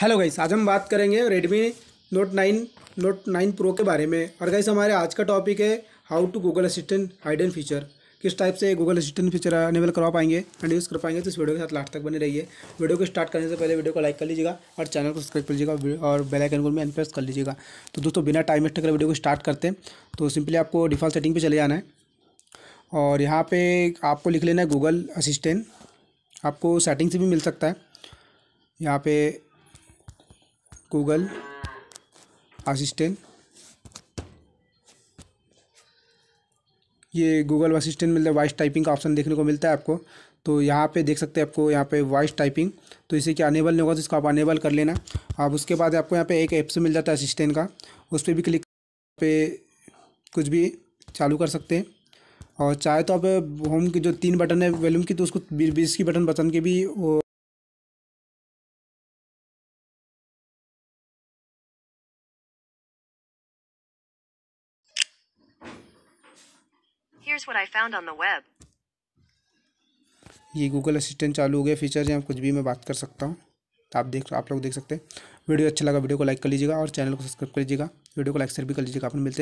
Hello guys आज हम बात करेंगे Redmi Note nine Note nine Pro के बारे में और गाइस हमारे आज का टॉपिक है how to Google Assistant hidden feature किस टाइप से गूगल असिस्टेंट फीचर अनेबल करवा पाएंगे एंड यूज़ कर पाएंगे तो इस वीडियो के साथ लास्ट तक बने रहिए वीडियो को स्टार्ट करने से पहले वीडियो को लाइक कर लीजिएगा और चैनल को सब्सक्राइब कर लीजिएगा और बेल आइकन को में एनप्रेस कर लीजिएगा तो दोस्तों बिना टाइम वेस्ट कर वीडियो को स्टार्ट करते हैं तो सिंपली आपको डिफॉल्ट सेटिंग पर चले जाना है और यहाँ पर आपको लिख लेना है गूगल असिस्टेंट आपको सेटिंग से भी मिल सकता है यहाँ पर गूगल असिस्टेंट ये गूगल असिस्टेंट मिलता है वॉइस टाइपिंग का ऑप्शन देखने को मिलता है आपको तो यहाँ पे देख सकते हैं आपको यहाँ पे वॉइस टाइपिंग तो इसे क्या अनेबल नहीं होगा तो इसको आप अनेबल कर लेना अब उसके बाद आपको यहाँ पे एक ऐप से मिल जाता है असिस्टेंट का उस पर भी क्लिक पे कुछ भी चालू कर सकते हैं और चाहे तो आप होम के जो तीन बटन है वॉल्यूम की तो उसको बीस की बटन बटन के भी Here's what I found on the web. ये गूगल असिस्टेंट चालू हो गया फीचर या कुछ भी मैं बात कर सकता हूँ आप देख आप लोग देख सकते हैं वीडियो अच्छा लगा वीडियो को लाइक कर लीजिएगा और चैनल को सब्सक्राइब कर लीजिएगा वीडियो को लाइक शेयर भी कर लीजिएगा अपन मिलते हैं